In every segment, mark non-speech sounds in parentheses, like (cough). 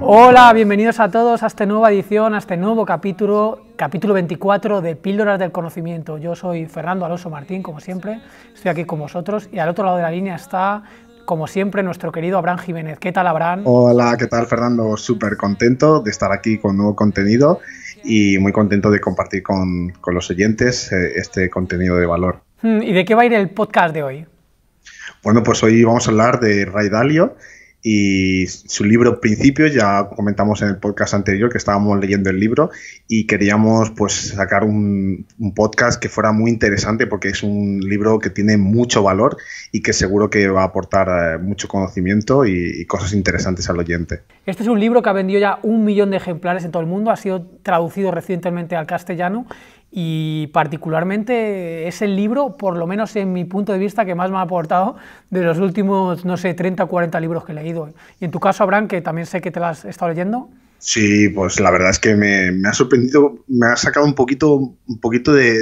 Hola, bienvenidos a todos a esta nueva edición, a este nuevo capítulo, capítulo 24 de Píldoras del Conocimiento. Yo soy Fernando Alonso Martín, como siempre, estoy aquí con vosotros y al otro lado de la línea está, como siempre, nuestro querido Abraham Jiménez. ¿Qué tal, Abraham? Hola, ¿qué tal, Fernando? Súper contento de estar aquí con nuevo contenido y muy contento de compartir con, con los oyentes eh, este contenido de valor. Hmm, ¿Y de qué va a ir el podcast de hoy? Bueno, pues hoy vamos a hablar de Ray Dalio y su libro principio, ya comentamos en el podcast anterior que estábamos leyendo el libro y queríamos pues sacar un, podcast que fuera muy interesante porque es un libro que tiene mucho valor y que seguro que va a aportar eh, mucho conocimiento y cosas interesantes al oyente. Este es un libro que ha vendido ya un millón de ejemplares en todo el mundo, ha sido traducido recientemente al castellano y particularmente es el libro, por lo menos en mi punto de vista, que más me ha aportado de los últimos, no sé, 30 o 40 libros que he leído. Y en tu caso, Abraham, que también sé que te lo has estado leyendo. Sí, pues la verdad es que me, ha sorprendido, me ha sacado un poquito, un poquito de,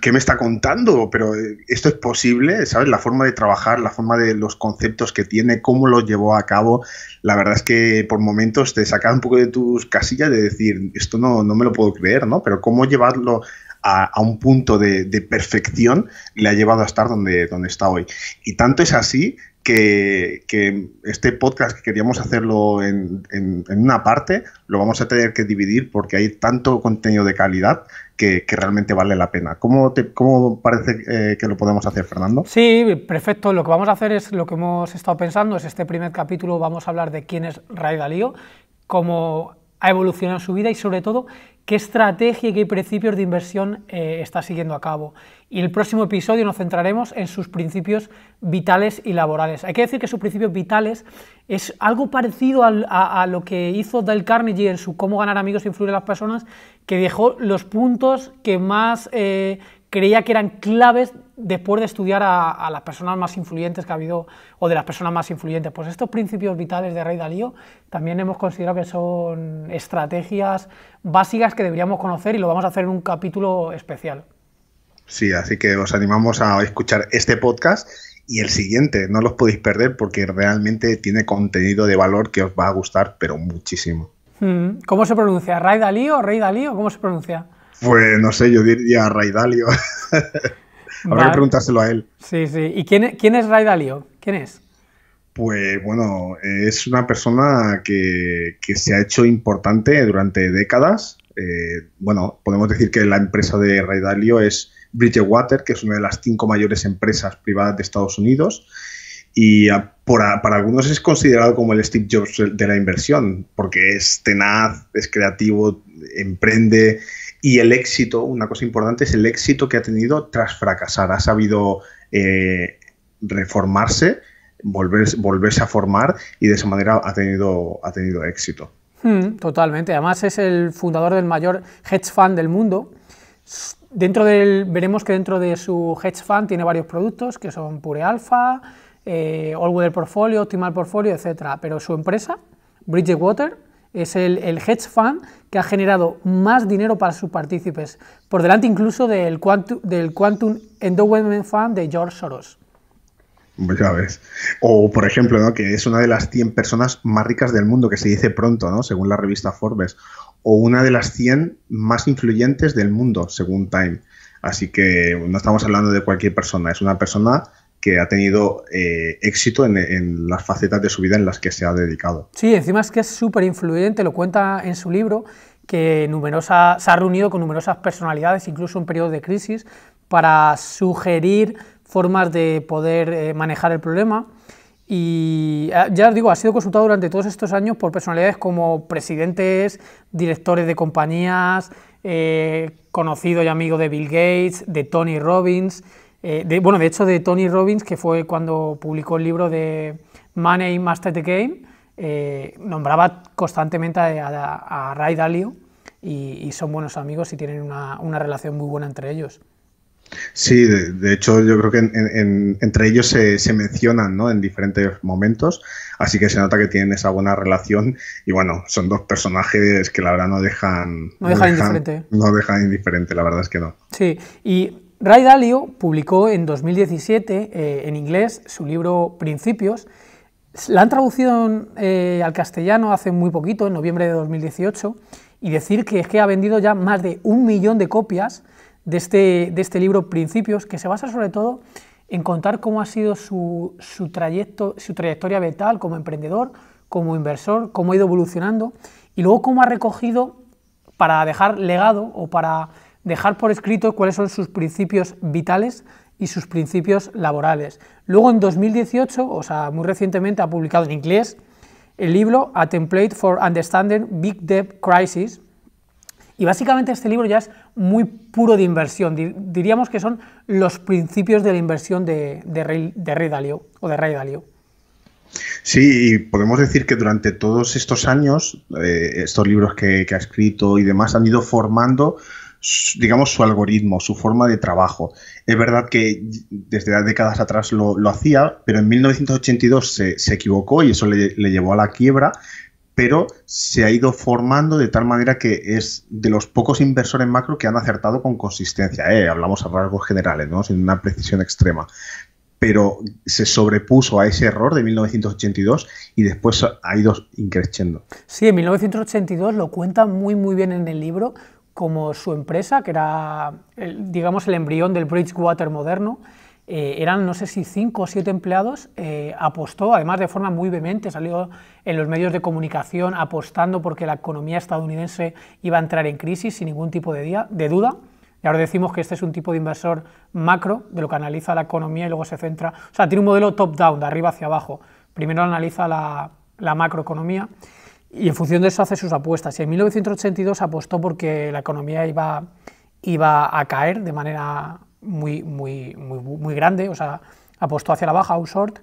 qué me está contando, pero eh, esto es posible, ¿sabes? La forma de trabajar, la forma de los conceptos que tiene, cómo lo llevó a cabo, la verdad es que por momentos te saca un poco de tus casillas de decir, esto no, no me lo puedo creer, ¿no? Pero cómo llevarlo a, un punto de, perfección le ha llevado a estar donde, donde está hoy. Y tanto es así que, este podcast que queríamos hacerlo en, una parte, lo vamos a tener que dividir porque hay tanto contenido de calidad que, realmente vale la pena. ¿Cómo, parece eh, que lo podemos hacer, Fernando? Sí, perfecto. Lo que vamos a hacer es lo que hemos estado pensando, es este primer capítulo vamos a hablar de quién es Ray Dalío, cómo ha evolucionado su vida y sobre todo qué estrategia y qué principios de inversión eh, está siguiendo a cabo. Y el próximo episodio nos centraremos en sus principios vitales y laborales. Hay que decir que sus principios vitales es algo parecido a, lo que hizo del Carnegie en su Cómo ganar amigos e influir en las personas, que dejó los puntos que más... Eh, creía que eran claves después de estudiar a, las personas más influyentes que ha habido o de las personas más influyentes. Pues estos principios vitales de Rey Dalío también hemos considerado que son estrategias básicas que deberíamos conocer y lo vamos a hacer en un capítulo especial. Sí, así que os animamos a escuchar este podcast y el siguiente. No los podéis perder porque realmente tiene contenido de valor que os va a gustar, pero muchísimo. Hmm. ¿Cómo se pronuncia? ¿Ray dalío ¿Ray Rey cómo se pronuncia? Pues no sé, yo diría Ray Dalio. (laughs) Habrá que preguntárselo a él. Sí, sí. ¿Y quién, es Ray Dalio? ¿Quién es? Pues bueno, es una persona que, se ha hecho importante durante décadas. Eh, bueno, podemos decir que la empresa de Ray Dalio es Bridgewater, que es una de las cinco mayores empresas privadas de Estados Unidos. Y ah, para algunos es considerado como el Steve Jobs de la inversión, porque es tenaz, es creativo, emprende, y el éxito, una cosa importante, es el éxito que ha tenido tras fracasar. Ha sabido eh, reformarse, volverse, volverse a formar y de esa manera ha tenido, ha tenido éxito. Hmm, totalmente. Además es el fundador del mayor hedge fund del mundo. Dentro del, veremos que dentro de su hedge fund tiene varios productos que son Pure Alpha, eh, All Weather Portfolio, Optimal Portfolio, etc. Pero su empresa, Bridget Bridgewater, es el, hedge fund que ha generado más dinero para sus partícipes, por delante incluso del Quantum, del Quantum Endowment Fund de George Soros. Ya ves. O, por ejemplo, ¿no? que es una de las 100 personas más ricas del mundo, que se dice pronto, ¿no? según la revista Forbes. O una de las 100 más influyentes del mundo, según Time. Así que no estamos hablando de cualquier persona, es una persona que ha tenido eh, éxito en, las facetas de su vida en las que se ha dedicado. Sí, encima es que es súper influyente, lo cuenta en su libro, que numerosas se ha reunido con numerosas personalidades, incluso en periodos de crisis, para sugerir formas de poder eh, manejar el problema. Y eh, ya os digo, ha sido consultado durante todos estos años por personalidades como presidentes, directores de compañías, conocido y amigo de Bill Gates, de Tony Robbins, eh, de, bueno, de hecho, de Tony Robbins, que fue cuando publicó el libro de Money Master the Game, eh, nombraba constantemente a, Ray Dalio y, son buenos amigos y tienen una, relación muy buena entre ellos. Sí, de, hecho yo creo que entre ellos se, mencionan ¿no? en diferentes momentos, así que se nota que tienen esa buena relación y bueno, son dos personajes que la verdad no dejan... No dejan, indiferente. No dejan indiferente, la verdad es que no. Sí, y Ray Dalio publicó en 2017 eh, en inglés su libro Principios. La han traducido eh, al castellano hace muy poquito, en noviembre de 2018, y decir que es que ha vendido ya más de un millón de copias de este, de este libro Principios, que se basa sobre todo en contar cómo ha sido su, trayecto, su trayectoria vital como emprendedor, como inversor, cómo ha ido evolucionando y luego cómo ha recogido para dejar legado o para dejar por escrito cuáles son sus principios vitales y sus principios laborales. Luego, en 2018, o sea, muy recientemente, ha publicado en inglés el libro A Template for Understanding Big Debt Crisis. Y básicamente este libro ya es muy puro de inversión. Diríamos que son los principios de la inversión de, Rey, o de Ray Dalio. Sí, y podemos decir que durante todos estos años, eh, estos libros que ha escrito y demás han ido formando digamos, su algoritmo, su forma de trabajo. Es verdad que desde décadas atrás lo, hacía, pero en 1982 se, equivocó y eso le, llevó a la quiebra, pero se ha ido formando de tal manera que es de los pocos inversores macro que han acertado con consistencia. ¿eh? Hablamos a rasgos generales, ¿no? sin una precisión extrema pero se sobrepuso a ese error de 1982 y después ha ido increciendo. Sí, en 1982 lo cuenta muy muy bien en el libro como su empresa, que era, el, digamos, el embrión del Bridgewater moderno, eh, eran no sé si cinco o siete empleados, eh, apostó, además de forma muy vehemente, salió en los medios de comunicación apostando porque la economía estadounidense iba a entrar en crisis sin ningún tipo de, día, de duda. Y ahora decimos que este es un tipo de inversor macro, de lo que analiza la economía y luego se centra, o sea, tiene un modelo top-down, de arriba hacia abajo. Primero analiza la, la macroeconomía y en función de eso hace sus apuestas. Y en 1982 apostó porque la economía iba, iba a caer de manera muy, muy, muy, muy grande, o sea, apostó hacia la baja, un short,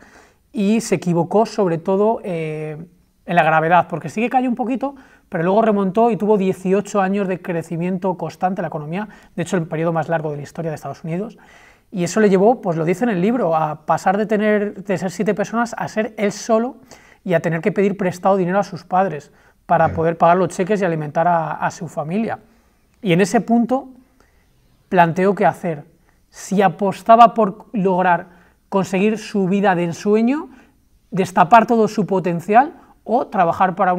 y se equivocó sobre todo eh, en la gravedad, porque sí que cayó un poquito, pero luego remontó y tuvo 18 años de crecimiento constante la economía, de hecho el periodo más largo de la historia de Estados Unidos. Y eso le llevó, pues lo dice en el libro, a pasar de, tener, de ser siete personas a ser él solo y a tener que pedir prestado dinero a sus padres para poder pagar los cheques y alimentar a, su familia. Y en ese punto planteó qué hacer. Si apostaba por lograr conseguir su vida de ensueño, destapar todo su potencial o trabajar para,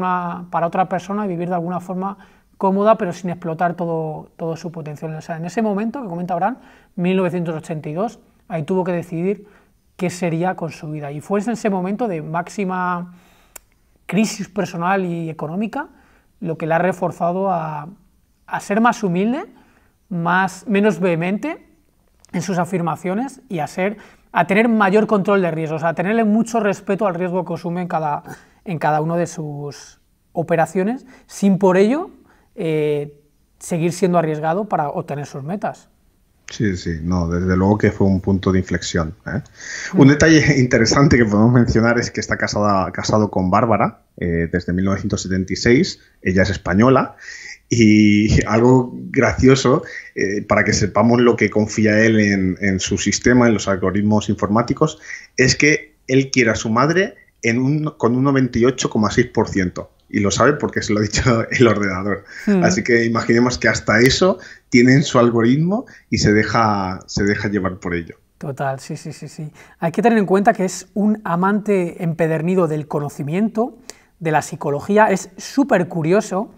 otra persona y vivir de alguna forma cómoda pero sin explotar todo, su potencial. en ese momento que comenta Abraham, 1982, ahí tuvo que decidir qué sería con su vida. Y fue en ese momento de máxima crisis personal y económica lo que le ha reforzado a, ser más humilde, más, menos vehemente en sus afirmaciones y a, a tener mayor control de riesgos, a tenerle mucho respeto al riesgo que asume en cada, una de sus operaciones, sin por ello eh, seguir siendo arriesgado para obtener sus metas. Sí, sí, no, desde luego que fue un punto de inflexión. ¿eh? Mm. Un detalle (laughs) interesante que podemos mencionar es que está casada, casado con Bárbara eh, desde 1976, ella es española, y (laughs) algo gracioso, eh, para que sepamos lo que confía él en, su sistema, en los algoritmos informáticos, es que él quiere a su madre un, con un 98,6% y lo sabe porque se lo ha dicho (laughs) el ordenador. Hmm. Así que imaginemos que hasta eso tienen su algoritmo y se deja, se deja llevar por ello. Total, sí, sí, sí, sí. Hay que tener en cuenta que es un amante empedernido del conocimiento, de la psicología, es súper curioso,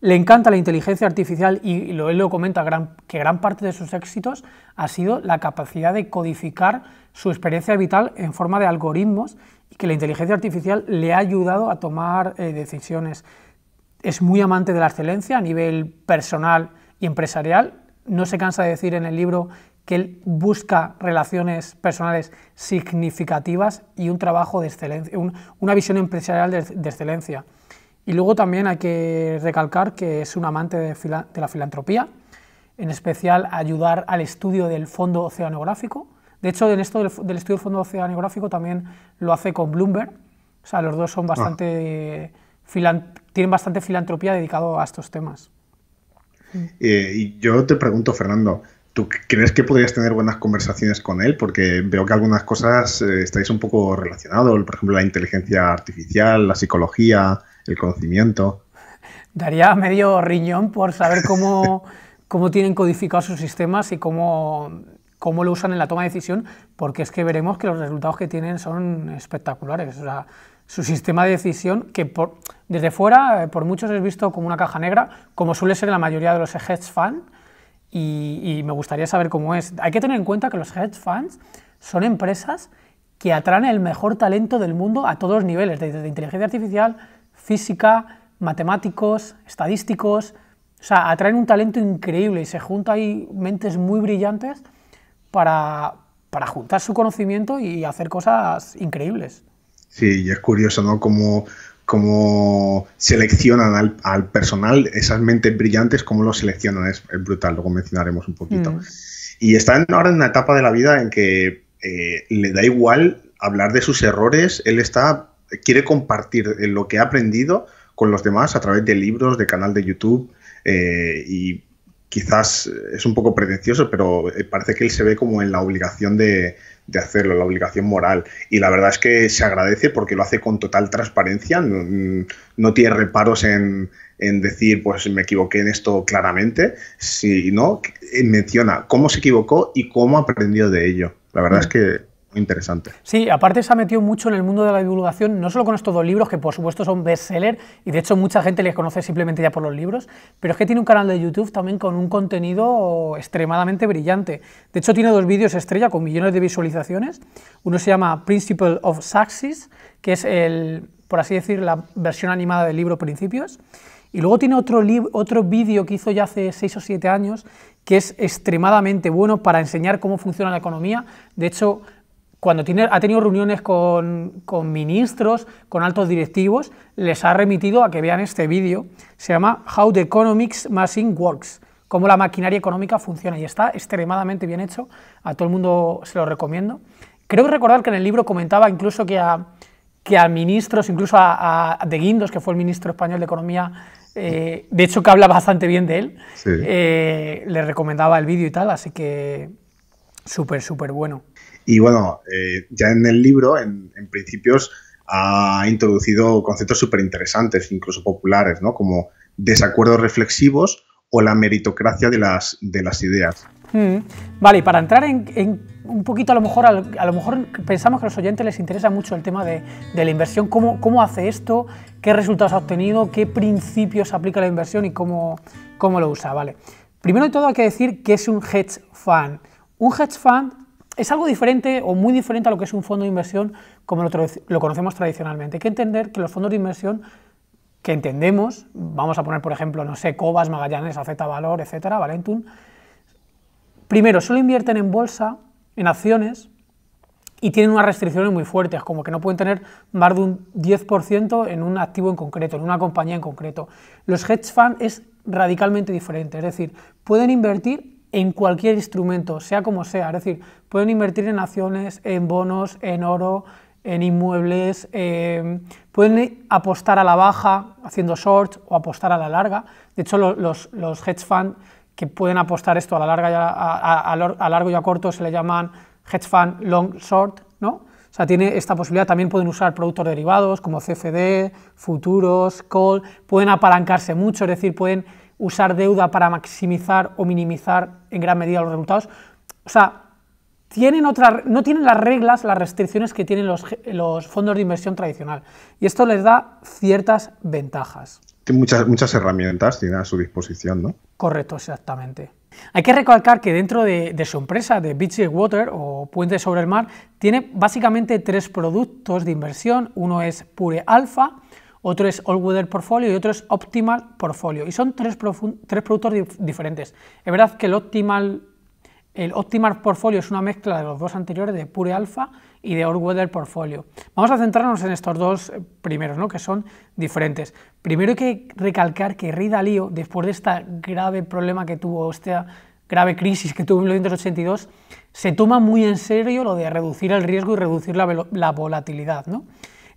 le encanta la inteligencia artificial y, lo, él lo comenta que gran parte de sus éxitos ha sido la capacidad de codificar su experiencia vital en forma de algoritmos y que la inteligencia artificial le ha ayudado a tomar eh, decisiones. Es muy amante de la excelencia a nivel personal y empresarial. No se cansa de decir en el libro que él busca relaciones personales significativas y un trabajo de excelencia, una visión empresarial de, excelencia. Y luego también hay que recalcar que es un amante de la filantropía, en especial ayudar al estudio del fondo oceanográfico, de hecho, en esto del, estudio del Fondo Oceanográfico también lo hace con Bloomberg. O sea, los dos son ah. bastante tienen bastante filantropía dedicado a estos temas. Mm. Eh, y yo te pregunto, Fernando, ¿tú crees que podrías tener buenas conversaciones con él? Porque veo que algunas cosas eh, estáis un poco relacionados, por ejemplo, la inteligencia artificial, la psicología, el conocimiento. Daría medio riñón por saber cómo, cómo tienen codificados sus sistemas y cómo cómo lo usan en la toma de decisión, porque es que veremos que los resultados que tienen son espectaculares. O sea, su sistema de decisión, que desde fuera eh, por muchos es visto como una caja negra, como suele ser en la mayoría de los hedge funds, y, y, me gustaría saber cómo es. Hay que tener en cuenta que los hedge funds son empresas que atraen el mejor talento del mundo a todos los niveles, desde inteligencia artificial, física, matemáticos, estadísticos, o sea, atraen un talento increíble y se junta ahí mentes muy brillantes para, juntar su conocimiento y hacer cosas increíbles. Sí, y es curioso, ¿no? cómo seleccionan al, personal, esas mentes brillantes, cómo lo seleccionan, es, brutal, luego mencionaremos un poquito. Mm. Y están ahora en una etapa de la vida en que eh, le da igual hablar de sus errores, él está, quiere compartir eh, lo que ha aprendido con los demás a través de libros, de canal de YouTube, eh, y quizás eh, es un poco pretencioso, pero eh, parece que él se ve como en la obligación de, hacerlo, la obligación moral. Y la verdad es que se agradece porque lo hace con total transparencia, no, mm, tiene reparos en, en, decir, pues me equivoqué en esto claramente, sino menciona cómo se equivocó y cómo aprendió de ello. La verdad mm. es que muy interesante. Sí, aparte se ha metido mucho en el mundo de la divulgación, no solo con estos dos libros, que por supuesto son bestseller, y de hecho mucha gente les conoce simplemente ya por los libros, pero es que tiene un canal de YouTube también con un contenido extremadamente brillante. De hecho tiene dos vídeos estrella con millones de visualizaciones. Uno se llama Principle of Success, que es el, por así decir, la versión animada del libro Principios. Y luego tiene otro, otro vídeo que hizo ya hace seis o siete años, que es extremadamente bueno para enseñar cómo funciona la economía. De hecho, cuando tiene, ha tenido reuniones con, ministros, con altos directivos, les ha remitido a que vean este vídeo. Se llama How the Economics Machine Works, cómo la maquinaria económica funciona. Y está extremadamente bien hecho, a todo el mundo se lo recomiendo. Creo recordar que en el libro comentaba incluso que a, que a ministros, incluso a, De Guindos, que fue el ministro español de Economía, eh, de hecho que habla bastante bien de él, eh, le recomendaba el vídeo y tal, así que súper, súper bueno. Y bueno, eh, ya en el libro, en, principios, ha introducido conceptos súper interesantes, incluso populares, ¿no? Como desacuerdos reflexivos o la meritocracia de las, de las ideas. Mm, vale, para entrar en, un poquito, a lo mejor a lo mejor pensamos que a los oyentes les interesa mucho el tema de, la inversión, cómo, cómo, hace esto, qué resultados ha obtenido, qué principios aplica la inversión y cómo, cómo lo usa. Vale. Primero de todo hay que decir que es un hedge fund. Un hedge fund es algo diferente o muy diferente a lo que es un fondo de inversión como lo, conocemos tradicionalmente. Hay que entender que los fondos de inversión que entendemos, vamos a poner por ejemplo, no sé, Cobas, Magallanes, AZ Valor, etcétera, Valentun, primero solo invierten en bolsa, en acciones, y tienen unas restricciones muy fuertes, como que no pueden tener más de un 10% en un activo en concreto, en una compañía en concreto. Los hedge funds es radicalmente diferente, es decir, pueden invertir en cualquier instrumento, sea como sea. Es decir, pueden invertir en acciones, en bonos, en oro, en inmuebles, em, pueden apostar a la baja haciendo short o apostar a la larga. De hecho, los, hedge fund que pueden apostar esto a la larga a, largo y a corto se le llaman hedge fund long short, ¿no? O sea, tiene esta posibilidad. También pueden usar productos derivados como CFD, futuros, call. Pueden apalancarse mucho, es decir, pueden usar deuda para maximizar o minimizar en gran medida los resultados. O sea, tienen otra, no tienen las reglas, las restricciones que tienen los, los, fondos de inversión tradicional. Y esto les da ciertas ventajas. tiene muchas, muchas herramientas a su disposición, ¿no? Correcto, exactamente. Hay que recalcar que dentro de, su empresa, de Beach Water o Puente sobre el Mar, tiene básicamente tres productos de inversión. Uno es Pure Alpha, otro es All Weather Portfolio y otro es Optimal Portfolio. Y son tres, tres productos diferentes. Es verdad que el Optimal, el Optimal Portfolio es una mezcla de los dos anteriores, de Pure Alpha y de All Weather Portfolio. Vamos a centrarnos en estos dos eh, primeros, ¿no? que son diferentes. Primero hay que recalcar que RIDA después de este grave problema que tuvo, esta grave crisis que tuvo en 1982, se toma muy en serio lo de reducir el riesgo y reducir la, volatilidad. ¿no?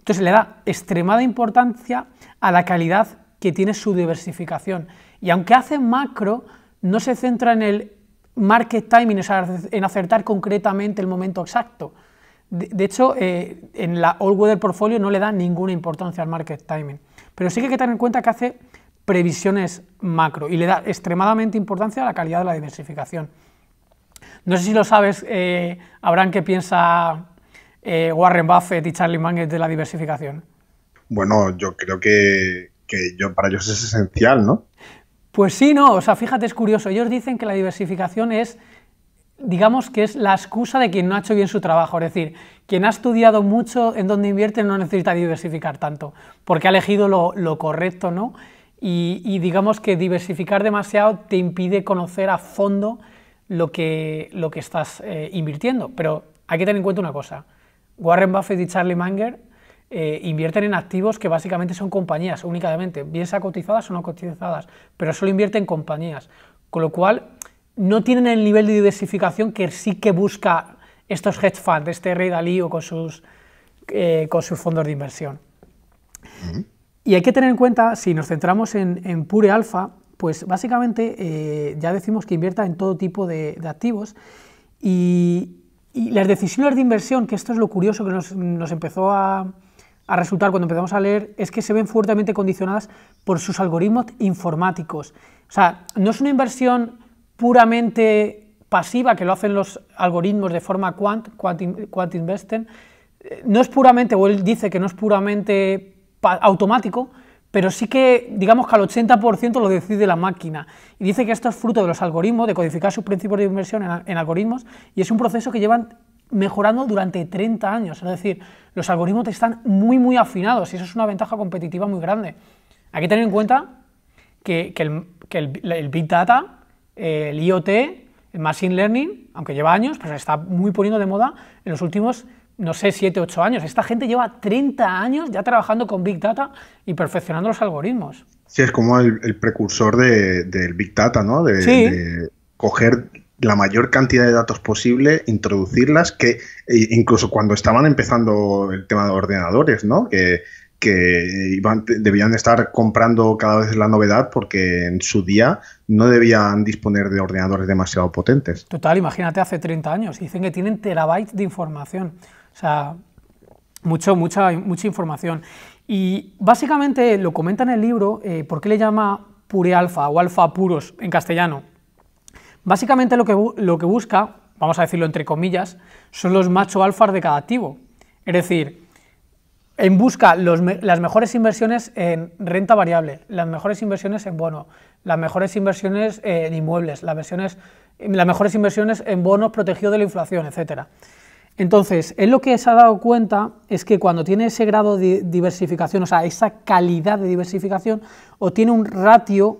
Entonces le da extremada importancia a la calidad que tiene su diversificación. Y aunque hace macro, no se centra en el market timing, en acertar concretamente el momento exacto. De, hecho, eh, en la All Weather Portfolio no le da ninguna importancia al market timing. Pero sí que hay que tener en cuenta que hace previsiones macro y le da extremadamente importancia a la calidad de la diversificación. No sé si lo sabes, habrán eh, Abraham, que piensa eh, Warren Buffett y Charlie Munger de la diversificación? Bueno, yo creo que, yo, para ellos es esencial, ¿no? Pues sí, no, o sea, fíjate, es curioso. Ellos dicen que la diversificación es, digamos que es la excusa de quien no ha hecho bien su trabajo. Es decir, quien ha estudiado mucho en donde invierte no necesita diversificar tanto, porque ha elegido lo, correcto, ¿no? Y, digamos que diversificar demasiado te impide conocer a fondo lo que, estás eh, invirtiendo. Pero hay que tener en cuenta una cosa. Warren Buffett y Charlie Manger eh, invierten en activos que básicamente son compañías únicamente, bien sea cotizadas o no cotizadas, pero solo invierten en compañías, con lo cual no tienen el nivel de diversificación que sí que busca estos hedge funds, este Rey Dalí con sus, eh, con sus fondos de inversión. Y hay que tener en cuenta, si nos centramos en, Pure Alpha, pues básicamente eh, ya decimos que invierta en todo tipo de, de activos y, y las decisiones de inversión, que esto es lo curioso que nos, empezó a, resultar cuando empezamos a leer es que se ven fuertemente condicionadas por sus algoritmos informáticos. O sea, no es una inversión puramente pasiva que lo hacen los algoritmos de forma quant, quant, quant investen, eh, no es puramente, o él dice que no es puramente automático, pero sí que digamos que al 80% lo decide la máquina. Y dice que esto es fruto de los algoritmos, de codificar sus principios de inversión en, algoritmos, y es un proceso que llevan mejorando durante 30 años. Es decir, los algoritmos están muy, muy afinados y eso es una ventaja competitiva muy grande. Hay que tener en cuenta que, el, Big Data, eh, el IoT, el Machine Learning, aunque lleva años, pero pues se está muy poniendo de moda en los últimos no sé, 7, 8 años. Esta gente lleva 30 años ya trabajando con Big Data y perfeccionando los algoritmos. Sí, es como el, precursor de, del Big Data, ¿no? De, coger la mayor cantidad de datos posible, introducirlas, que e incluso cuando estaban empezando el tema de ordenadores, ¿no? Que, debían estar comprando cada vez la novedad porque en su día no debían disponer de ordenadores demasiado potentes. Total, imagínate hace 30 años, dicen que tienen terabytes de información. O sea, mucho, mucha, mucha información. Y básicamente lo comenta en el libro, eh, ¿por qué le llama pure alfa o alfa puros en castellano? Básicamente lo que, busca, vamos a decirlo entre comillas, son los macho alfas de cada activo. Es decir, en busca las mejores inversiones en renta variable, las mejores inversiones en bono, las mejores inversiones eh, en inmuebles, las, las mejores inversiones en bonos protegidos de la inflación, etcétera. Entonces, él lo que se ha dado cuenta es que cuando tiene ese grado de diversificación, o sea, esa calidad de diversificación, o tiene un ratio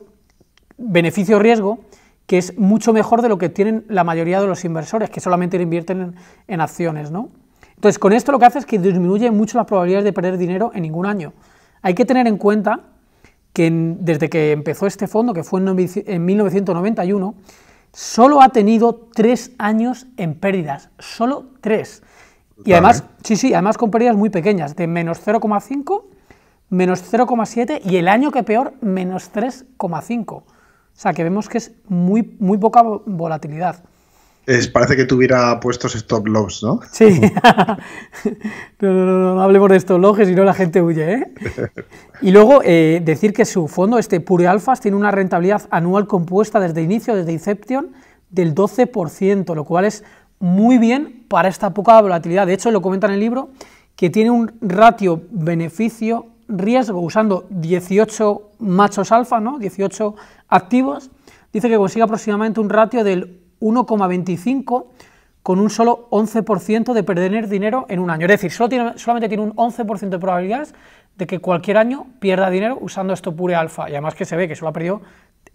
beneficio-riesgo que es mucho mejor de lo que tienen la mayoría de los inversores, que solamente invierten en, acciones, ¿no? Entonces, con esto lo que hace es que disminuye mucho las probabilidades de perder dinero en ningún año. Hay que tener en cuenta que desde que empezó este fondo, que fue en 1991, solo ha tenido tres años en pérdidas, solo tres. Y además, ¿eh? sí, sí, además con pérdidas muy pequeñas, de menos 0,5, menos 0,7 y el año que peor, menos 3,5. O sea que vemos que es muy, muy poca volatilidad parece que tuviera puestos stop loss, ¿no? Sí. (laughs) no, no, no, hablemos de stop loss, si no la gente huye. ¿eh? (laughs) y luego eh, decir que su fondo, este Pure Alphas, tiene una rentabilidad anual compuesta desde inicio, desde Inception, del 12%, lo cual es muy bien para esta poca volatilidad. De hecho, lo comenta en el libro, que tiene un ratio beneficio-riesgo usando 18 machos alfa, ¿no? 18 activos. Dice que consigue aproximadamente un ratio del 1,25 con un solo 11% de perder dinero en un año. Es decir, tiene, solamente tiene un 11% de probabilidades de que cualquier año pierda dinero usando esto pure alfa. Y además que se ve que solo ha perdido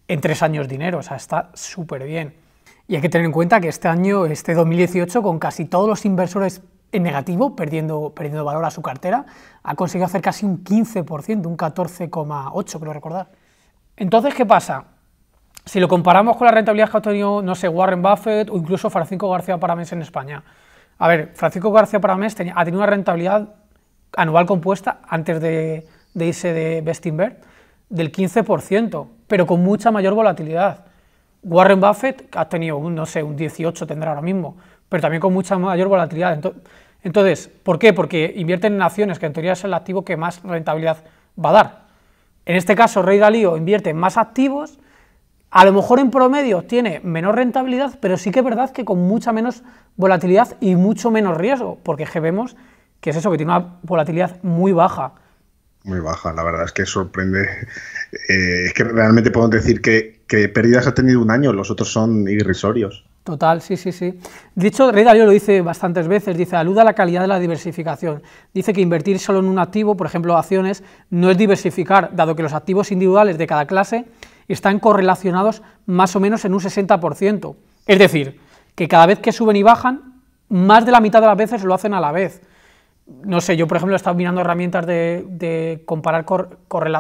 en tres años dinero, o sea, está súper bien. Y hay que tener en cuenta que este año, este 2018, con casi todos los inversores en negativo, perdiendo, perdiendo valor a su cartera, ha conseguido hacer casi un 15%, un 14,8 creo recordar. Entonces, ¿qué pasa? si lo comparamos con la rentabilidad que ha tenido no sé, Warren Buffett o incluso Francisco García Paramés en España. A ver, Francisco García Paramés ha tenido una rentabilidad anual compuesta antes de, irse de Bestinberg del 15%, pero con mucha mayor volatilidad. Warren Buffett ha tenido, un, no sé, un 18 tendrá ahora mismo, pero también con mucha mayor volatilidad. Entonces, ¿por qué? Porque invierten en acciones, que en teoría es el activo que más rentabilidad va a dar. En este caso, Rey Dalío invierte en más activos, a lo mejor en promedio tiene menor rentabilidad, pero sí que es verdad que con mucha menos volatilidad y mucho menos riesgo, porque vemos que es eso, que tiene una volatilidad muy baja. Muy baja, la verdad es que sorprende. (laughs) Eh, es que realmente puedo decir que, pérdidas ha tenido un año, los otros son irrisorios. Total, sí, sí, sí. Dicho, Rey Dalio lo dice bastantes veces, dice, aluda a la calidad de la diversificación. Dice que invertir solo en un activo, por ejemplo acciones, no es diversificar, dado que los activos individuales de cada clase están correlacionados más o menos en un 60%. Es decir, que cada vez que suben y bajan, más de la mitad de las veces lo hacen a la vez. No sé, yo por ejemplo he estado mirando herramientas de, comparar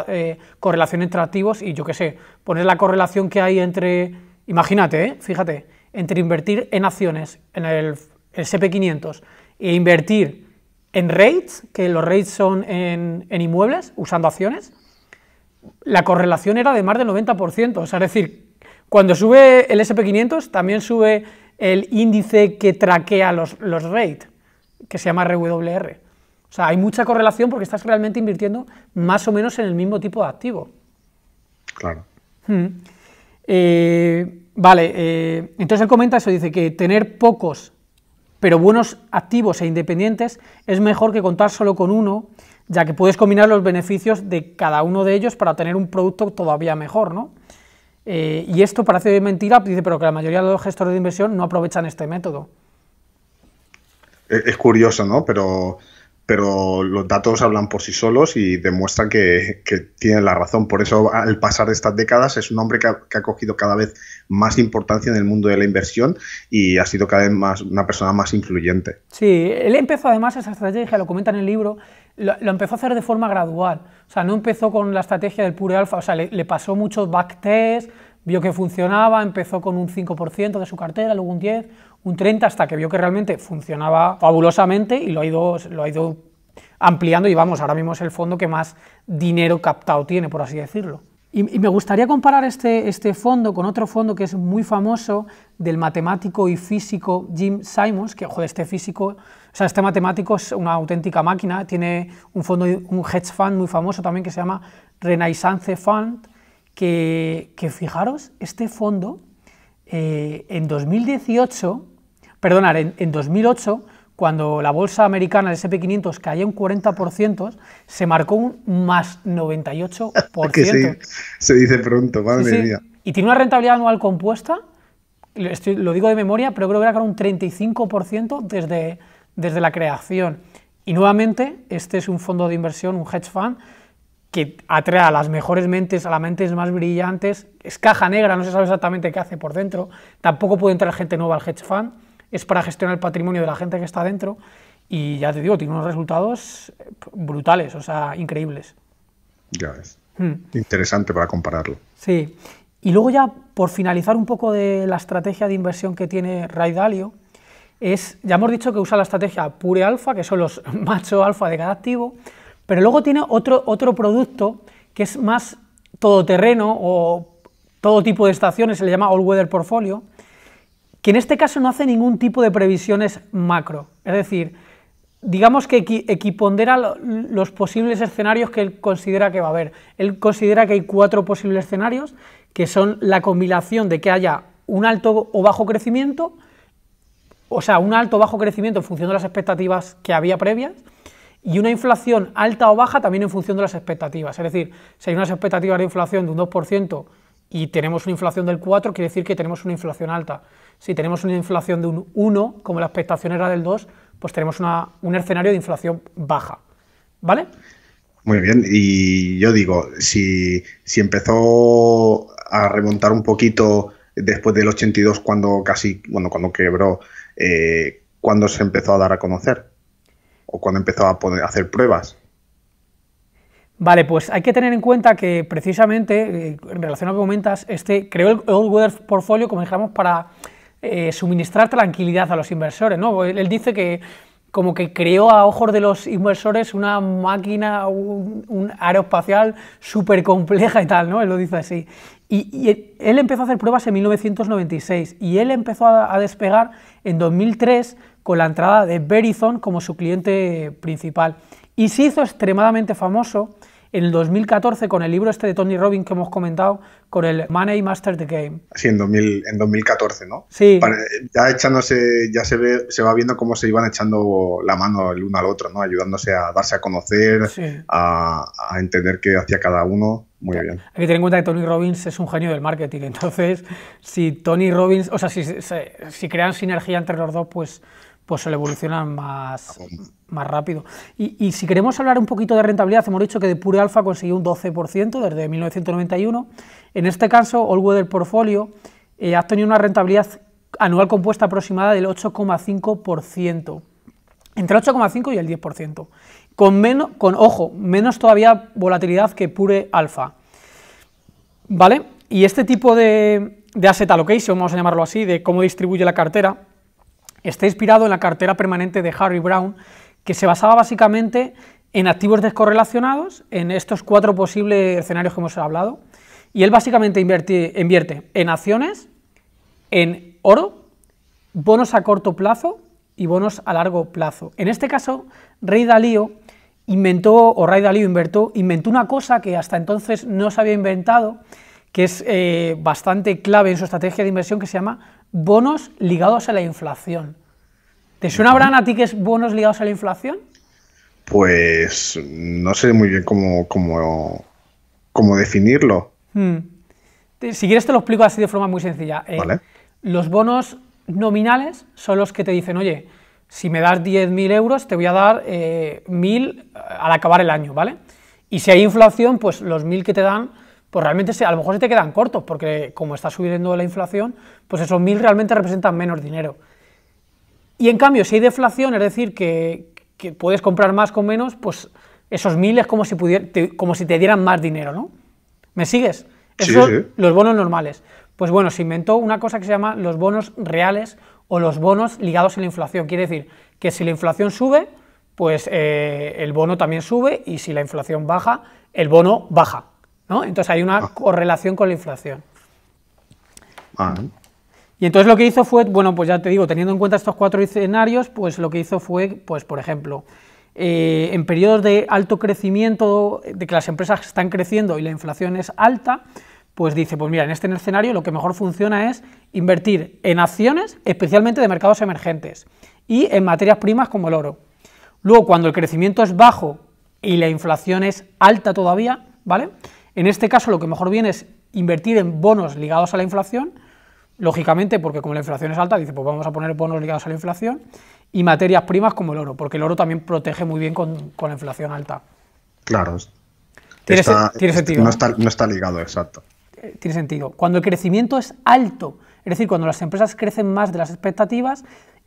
eh, correlación entre activos y yo qué sé, poner la correlación que hay entre, imagínate, ¿eh? fíjate, entre invertir en acciones en el, SP500 e invertir en rates, que los rates son en, en, inmuebles, usando acciones, la correlación era de más del 90%. O sea, es decir, cuando sube el SP500 también sube el índice que traquea los, los rates, que se llama RWR. O sea, hay mucha correlación porque estás realmente invirtiendo más o menos en el mismo tipo de activo. Claro. Hmm. Eh, vale, eh, entonces él comenta eso, dice que tener pocos pero buenos activos e independientes es mejor que contar solo con uno ya que puedes combinar los beneficios de cada uno de ellos para tener un producto todavía mejor, ¿no? Eh, y esto parece mentira, pues dice, pero que la mayoría de los gestores de inversión no aprovechan este método. Es curioso, ¿no? Pero pero los datos hablan por sí solos y demuestran que, tienen tiene la razón. Por eso, al pasar estas décadas, es un hombre que ha, cogido cada vez más importancia en el mundo de la inversión y ha sido cada vez más una persona más influyente. Sí, él empezó además esa estrategia, lo comenta en el libro, lo, empezó a hacer de forma gradual. O sea, no empezó con la estrategia del pure alfa, o sea, le, le pasó muchos backtests, vio que funcionaba, empezó con un 5% de su cartera, luego un 10%, un 30 hasta que vio que realmente funcionaba fabulosamente y lo ha ido, lo ha ido ampliando y vamos, ahora mismo es el fondo que más dinero captado tiene, por así decirlo. Y, me gustaría comparar este, este fondo con otro fondo que es muy famoso del matemático y físico Jim Simons, que joder, este físico, o sea, este matemático es una auténtica máquina, tiene un fondo, un hedge fund muy famoso también que se llama Renaissance Fund, que, que fijaros, este fondo eh, en 2018, perdonar, en, 2008 cuando la bolsa americana, el SP500, caía un 40%, se marcó un más 98%. (laughs) que se, dice pronto, madre mía. Y tiene una rentabilidad anual compuesta, lo digo de memoria, pero creo que era un 35% desde, desde la creación. Y nuevamente, este es un fondo de inversión, un hedge fund, que atrae a las mejores mentes, a las mentes más brillantes, es caja negra, no se sabe exactamente qué hace por dentro, tampoco puede entrar gente nueva al hedge fund, es para gestionar el patrimonio de la gente que está dentro y ya te digo, tiene unos resultados eh, brutales, o sea, increíbles. Ya es. Hmm. Interesante para compararlo. Sí. Y luego ya, por finalizar un poco de la estrategia de inversión que tiene Ray Dalio, es, ya hemos dicho que usa la estrategia pure alfa, que son los (laughs) macho alfa de cada activo, pero luego tiene otro, otro producto que es más todoterreno o todo tipo de estaciones, se le llama All Weather Portfolio, que en este caso no hace ningún tipo de previsiones macro. Es decir, digamos que equipondera los posibles escenarios que él considera que va a haber. Él considera que hay cuatro posibles escenarios, que son la combinación de que haya un alto o bajo crecimiento, o sea, un alto o bajo crecimiento en función de las expectativas que había previas, y una inflación alta o baja también en función de las expectativas. Es decir, si hay unas expectativas de inflación de un 2% y tenemos una inflación del 4%, quiere decir que tenemos una inflación alta. Si tenemos una inflación de un 1, como la expectación era del 2, pues tenemos un escenario de inflación baja. ¿Vale? Muy bien, y yo digo, si, empezó a remontar un poquito después del 82 cuando casi, bueno, cuando quebró, eh, cuando se empezó a dar a conocer o cuando empezaba a hacer pruebas? Vale, pues hay que tener en cuenta que precisamente, eh, en relación a lo que comentas, este, creó el All Weather Portfolio, como dijéramos, para eh, suministrar tranquilidad a los inversores. Él, dice que como que creó a ojos de los inversores una máquina, un, un aeroespacial súper compleja y tal, ¿no? Él lo dice así. Y, él empezó a hacer pruebas en 1996 y él empezó a, a, despegar en 2003 con la entrada de Verizon como su cliente principal. Y se hizo extremadamente famoso en el 2014 con el libro este de Tony Robbins que hemos comentado, con el Money Master the Game. Sí, en, 2014, ¿no? Sí. ya echándose, ya se ve, se va viendo cómo se iban echando la mano el uno al otro, ¿no? Ayudándose a darse a conocer, a, entender qué hacía cada uno. Muy bien. Hay que tener en cuenta que Tony Robbins es un genio del marketing, entonces si Tony Robbins, o sea, si, si, crean sinergia entre los dos, pues, pues se le evolucionan más más rápido. Y, si queremos hablar un poquito de rentabilidad, hemos dicho que de Pure Alpha consiguió un 12% desde 1991. En este caso, All Weather Portfolio eh, ha tenido una rentabilidad anual compuesta aproximada del 8,5%, entre el 8,5 y el 10%, con, menos, con, ojo, menos todavía volatilidad que Pure Alpha. ¿Vale? Y este tipo de, de asset allocation, vamos a llamarlo así, de cómo distribuye la cartera, está inspirado en la cartera permanente de Harry Brown, que se basaba básicamente en activos descorrelacionados, en estos cuatro posibles escenarios que hemos hablado, y él básicamente invierte, en acciones, en oro, bonos a corto plazo y bonos a largo plazo. En este caso, Rey Dalío inventó, o Ray Dalio inventó, inventó una cosa que hasta entonces no se había inventado, que es eh, bastante clave en su estrategia de inversión, que se llama bonos ligados a la inflación. ¿Te suena, Bran, a ti que es bonos ligados a la inflación? Pues no sé muy bien cómo, definirlo. Hmm. Si quieres te lo explico así de forma muy sencilla. Eh, los bonos nominales son los que te dicen, oye, si me das 10.000 euros te voy a dar eh, mil 1.000 eh, al acabar el año, ¿vale? Y si hay inflación, pues los 1.000 que te dan, pues realmente se, a lo mejor se te quedan cortos, porque como está subiendo la inflación, pues esos 1.000 realmente representan menos dinero. Y en cambio, si hay deflación, es decir, que, puedes comprar más con menos, pues esos miles como si, te, como si te dieran más dinero, ¿no? ¿Me sigues? Esos sí, los bonos normales. Pues bueno, se inventó una cosa que se llama los bonos reales o los bonos ligados a la inflación. Quiere decir que si la inflación sube, pues eh, el bono también sube y si la inflación baja, el bono baja. ¿no? Entonces hay una ah. correlación con la inflación. Vale. Y entonces lo que hizo fue, bueno, pues ya te digo, teniendo en cuenta estos cuatro escenarios, pues lo que hizo fue, pues por ejemplo, eh, en periodos de alto crecimiento, de que las empresas están creciendo y la inflación es alta, pues dice, pues mira, en este escenario lo que mejor funciona es invertir en acciones, especialmente de mercados emergentes, y en materias primas como el oro. Luego, cuando el crecimiento es bajo y la inflación es alta todavía, ¿vale? En este caso lo que mejor viene es invertir en bonos ligados a la inflación, lógicamente, porque como la inflación es alta, dice, pues vamos a poner bonos ligados a la inflación, y materias primas como el oro, porque el oro también protege muy bien con, la inflación alta. Claro. Tiene, tiene sentido. No está, no está, ligado, exacto. Eh, tiene sentido. Cuando el crecimiento es alto, es decir, cuando las empresas crecen más de las expectativas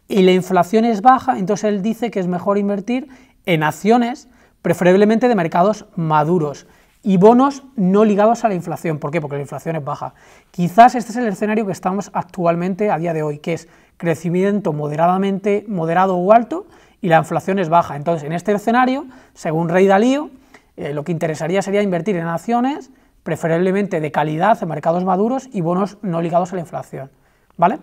y la inflación es baja, entonces él dice que es mejor invertir en acciones, preferiblemente de mercados maduros y bonos no ligados a la inflación. ¿Por qué? Porque la inflación es baja. Quizás este es el escenario que estamos actualmente a día de hoy, que es crecimiento moderadamente moderado o alto y la inflación es baja. Entonces, en este escenario, según Rey Dalío, eh, lo que interesaría sería invertir en acciones, preferiblemente de calidad, en mercados maduros y bonos no ligados a la inflación. ¿Vale?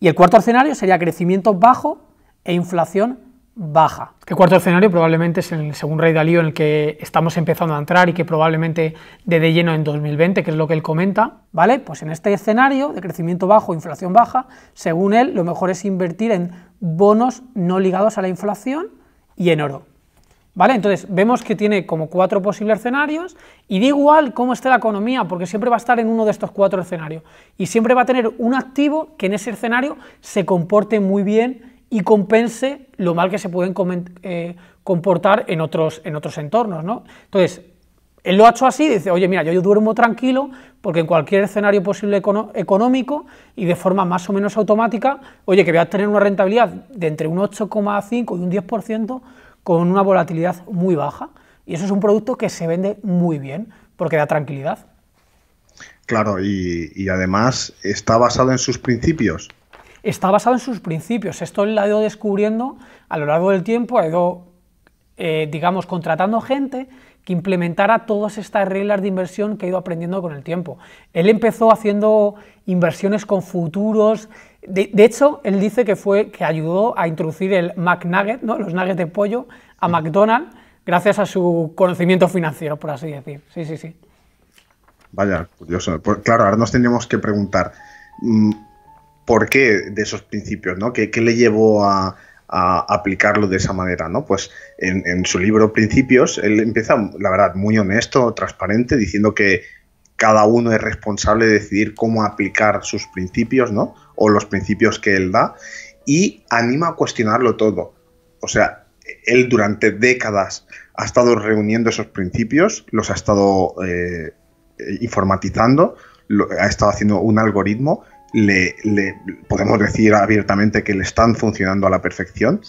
Y el cuarto escenario sería crecimiento bajo e inflación baja. El cuarto escenario probablemente es el según Rey Dalío en el que estamos empezando a entrar y que probablemente de, de lleno en 2020, que es lo que él comenta, ¿vale? Pues en este escenario de crecimiento bajo, inflación baja, según él lo mejor es invertir en bonos no ligados a la inflación y en oro. ¿Vale? Entonces vemos que tiene como cuatro posibles escenarios y da igual cómo esté la economía, porque siempre va a estar en uno de estos cuatro escenarios y siempre va a tener un activo que en ese escenario se comporte muy bien y compense lo mal que se pueden eh, comportar en otros, en otros entornos. Entonces, él lo ha hecho así, dice, oye, mira, yo, duermo tranquilo porque en cualquier escenario posible económico y de forma más o menos automática, oye, que voy a tener una rentabilidad de entre un 8,5 y un 10% con una volatilidad muy baja. Y eso es un producto que se vende muy bien porque da tranquilidad. Claro, y además está basado en sus principios está basado en sus principios. Esto él ha ido descubriendo a lo largo del tiempo, ha ido, eh, digamos, contratando gente que implementara todas estas reglas de inversión que ha ido aprendiendo con el tiempo. Él empezó haciendo inversiones con futuros. De, hecho, él dice que fue que ayudó a introducir el McNugget, ¿no? los nuggets de pollo, a McDonald's gracias a su conocimiento financiero, por así decir. Sí, sí, sí. Vaya, curioso. Pues, claro, ahora nos tenemos que preguntar, mm, por qué de esos principios, ¿no? ¿Qué, le llevó a, aplicarlo de esa manera, ¿no? Pues en, su libro Principios, él empieza, la verdad, muy honesto, transparente, diciendo que cada uno es responsable de decidir cómo aplicar sus principios, ¿no? O los principios que él da, y anima a cuestionarlo todo. O sea, él durante décadas ha estado reuniendo esos principios, los ha estado eh, informatizando, ha estado haciendo un algoritmo le, podemos decir abiertamente que le están funcionando a la perfección,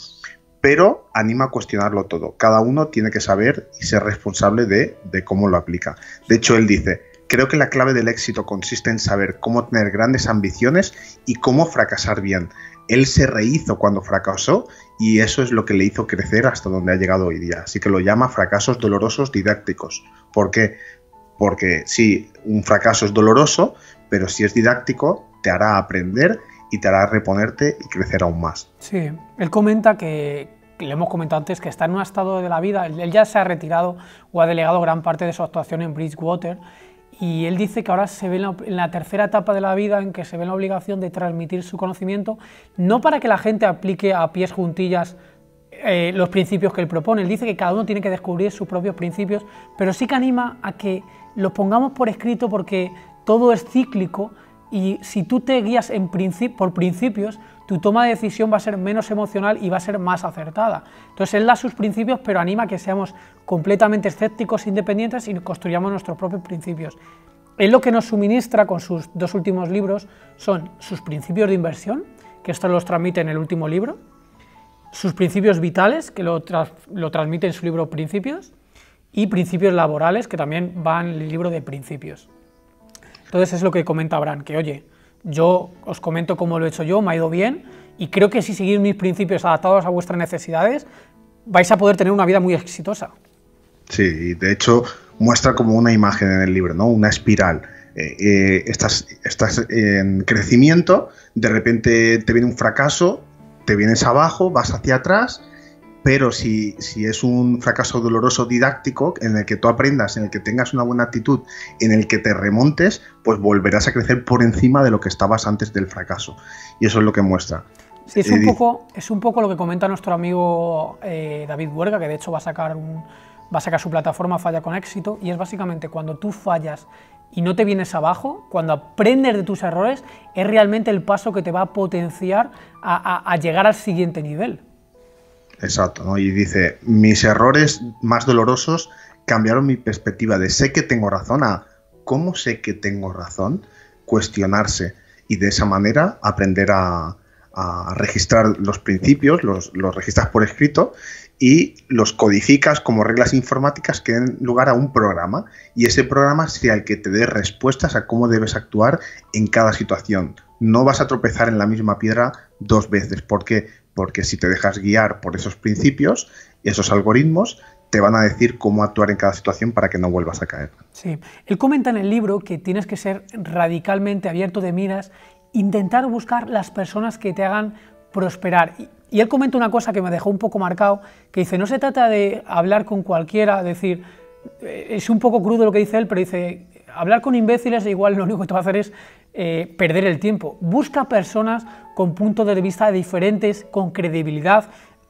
pero anima a cuestionarlo todo. Cada uno tiene que saber y ser responsable de, de cómo lo aplica. De hecho, él dice, creo que la clave del éxito consiste en saber cómo tener grandes ambiciones y cómo fracasar bien. Él se rehizo cuando fracasó y eso es lo que le hizo crecer hasta donde ha llegado hoy día. Así que lo llama fracasos dolorosos didácticos. ¿Por qué? Porque sí, un fracaso es doloroso, pero si es didáctico, te hará aprender y te hará reponerte y crecer aún más. Sí, él comenta que, le hemos comentado antes, que está en un estado de la vida, él ya se ha retirado o ha delegado gran parte de su actuación en Bridgewater y él dice que ahora se ve en la, tercera etapa de la vida en que se ve la obligación de transmitir su conocimiento, no para que la gente aplique a pies juntillas eh, los principios que él propone, él dice que cada uno tiene que descubrir sus propios principios, pero sí que anima a que los pongamos por escrito porque todo es cíclico y si tú te guías por principios, tu toma de decisión va a ser menos emocional y va a ser más acertada. Entonces, él da sus principios, pero anima a que seamos completamente escépticos, independientes y construyamos nuestros propios principios. Él lo que nos suministra con sus dos últimos libros son sus principios de inversión, que esto los transmite en el último libro, sus principios vitales, que lo, lo transmite en su libro Principios, y principios laborales, que también van en el libro de principios. Entonces es lo que comenta Abraham, que oye, yo os comento cómo lo he hecho yo, me ha ido bien, y creo que si seguís mis principios adaptados a vuestras necesidades, vais a poder tener una vida muy exitosa. Sí, y de hecho muestra como una imagen en el libro, ¿no? Una espiral. Eh, eh, estás en crecimiento, de repente te viene un fracaso, te vienes abajo, vas hacia atrás pero si, es un fracaso doloroso didáctico en el que tú aprendas, en el que tengas una buena actitud, en el que te remontes, pues volverás a crecer por encima de lo que estabas antes del fracaso. Y eso es lo que muestra. Eh, es, un poco, lo que comenta nuestro amigo eh, David Huerga, que de hecho va a sacar va a sacar su plataforma Falla con éxito, y es básicamente cuando tú fallas y no te vienes abajo, cuando aprendes de tus errores, es realmente el paso que te va a potenciar a llegar al siguiente nivel. Exacto, ¿no? Y dice, mis errores más dolorosos cambiaron mi perspectiva de sé que tengo razón a cómo sé que tengo razón, cuestionarse y de esa manera aprender a, registrar los principios, los, los, registras por escrito y los codificas como reglas informáticas que den lugar a un programa y ese programa sea el que te dé respuestas a cómo debes actuar en cada situación. No vas a tropezar en la misma piedra dos veces porque porque si te dejas guiar por esos principios, esos algoritmos, te van a decir cómo actuar en cada situación para que no vuelvas a caer. Sí, él comenta en el libro que tienes que ser radicalmente abierto de miras, intentar buscar las personas que te hagan prosperar. Y él comenta una cosa que me dejó un poco marcado, que dice, no se trata de hablar con cualquiera, decir, eh, es un poco crudo lo que dice él, pero dice, hablar con imbéciles igual lo único que te va a hacer es eh, perder el tiempo. Busca personas con puntos de vista diferentes, con credibilidad.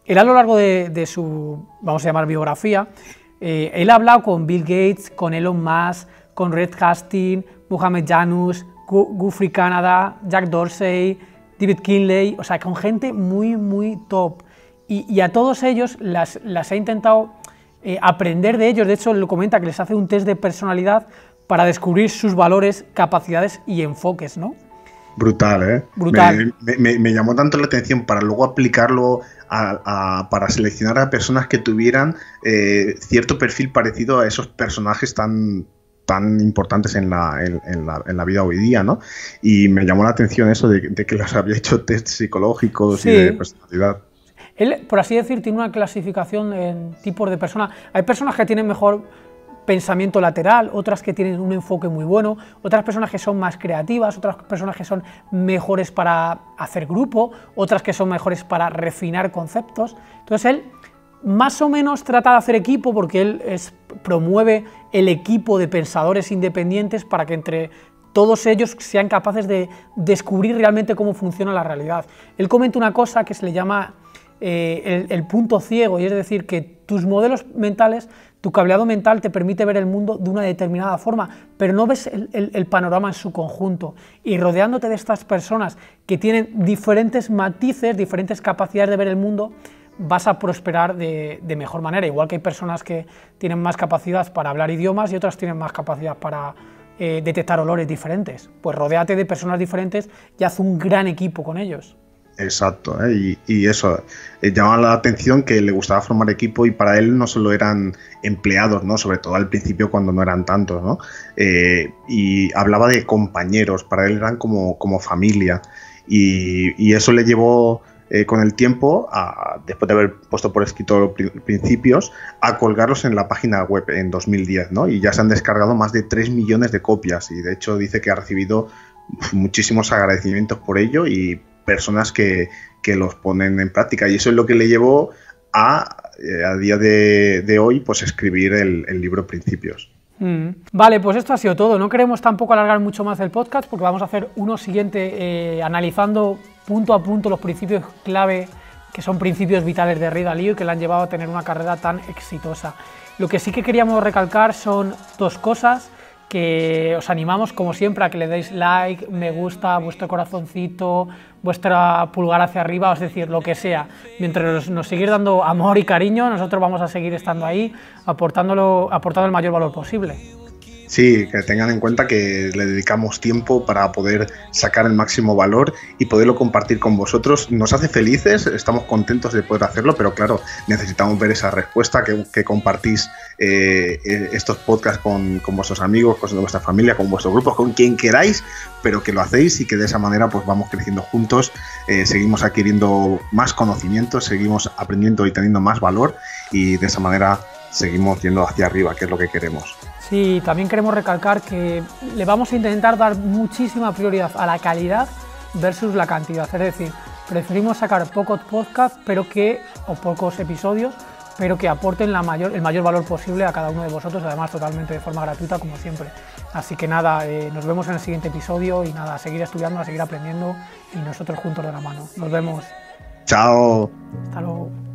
Él a lo largo de, su, vamos a llamar, biografía, eh, él ha hablado con Bill Gates, con Elon Musk, con Red Hastings, Mohamed Janus, Guthrie Canada, Jack Dorsey, David Kinley, o sea, con gente muy, muy top. Y, a todos ellos las, las he intentado eh, aprender de ellos. De hecho, lo comenta que les hace un test de personalidad para descubrir sus valores, capacidades y enfoques, ¿no? Brutal, ¿eh? Brutal. Me, llamó tanto la atención para luego aplicarlo para seleccionar a personas que tuvieran eh, cierto perfil parecido a esos personajes tan, tan importantes en la, vida hoy día, ¿no? Y me llamó la atención eso de, que los había hecho test psicológicos y de personalidad. Él, por así decir, tiene una clasificación en tipos de personas. Hay personas que tienen mejor pensamiento lateral, otras que tienen un enfoque muy bueno, otras personas que son más creativas, otras personas que son mejores para hacer grupo, otras que son mejores para refinar conceptos. Entonces él más o menos trata de hacer equipo porque él promueve el equipo de pensadores independientes para que entre todos ellos sean capaces de descubrir realmente cómo funciona la realidad. Él comenta una cosa que se le llama eh, el, punto ciego, y es decir, que tus modelos mentales tu cableado mental te permite ver el mundo de una determinada forma, pero no ves el, panorama en su conjunto. Y rodeándote de estas personas que tienen diferentes matices, diferentes capacidades de ver el mundo, vas a prosperar de, mejor manera. Igual que hay personas que tienen más capacidad para hablar idiomas y otras tienen más capacidad para eh, detectar olores diferentes. Pues rodeate de personas diferentes y haz un gran equipo con ellos. Exacto, ¿eh? y, eso eh, llamaba la atención que le gustaba formar equipo y para él no solo eran empleados, ¿no? sobre todo al principio cuando no eran tantos, ¿no? Eh, y hablaba de compañeros, para él eran como, como familia y, eso le llevó con el tiempo, después de haber puesto por escrito los principios, a colgarlos en la página web en 2010 ¿no? y ya se han descargado más de 3 millones de copias y de hecho dice que ha recibido muchísimos agradecimientos por ello y personas que, los ponen en práctica. Y eso es lo que le llevó a, eh, a día de, hoy, pues escribir el, libro Principios. Mm. Vale, pues esto ha sido todo. No queremos tampoco alargar mucho más el podcast porque vamos a hacer uno siguiente eh, analizando punto a punto los principios clave que son principios vitales de Rida Dalío y que le han llevado a tener una carrera tan exitosa. Lo que sí que queríamos recalcar son dos cosas que os animamos, como siempre, a que le deis like, me gusta, vuestro corazoncito, vuestra pulgar hacia arriba, es decir, lo que sea. Mientras nos seguir dando amor y cariño, nosotros vamos a seguir estando ahí, aportándolo, aportando el mayor valor posible. Sí, que tengan en cuenta que le dedicamos tiempo para poder sacar el máximo valor y poderlo compartir con vosotros. Nos hace felices, estamos contentos de poder hacerlo, pero claro, necesitamos ver esa respuesta que, compartís eh, eh, estos podcasts con, vuestros amigos, con vuestra familia, con vuestros grupos, con quien queráis, pero que lo hacéis y que de esa manera pues vamos creciendo juntos, eh, seguimos adquiriendo más conocimientos, seguimos aprendiendo y teniendo más valor y de esa manera seguimos yendo hacia arriba, que es lo que queremos. Sí, también queremos recalcar que le vamos a intentar dar muchísima prioridad a la calidad versus la cantidad. Es decir, preferimos sacar pocos podcasts pero que, o pocos episodios, pero que aporten el mayor valor posible a cada uno de vosotros, además totalmente de forma gratuita como siempre. Así que nada, eh, nos vemos en el siguiente episodio y nada, seguir estudiando, a seguir aprendiendo y nosotros juntos de la mano. Nos vemos. Chao. Hasta luego.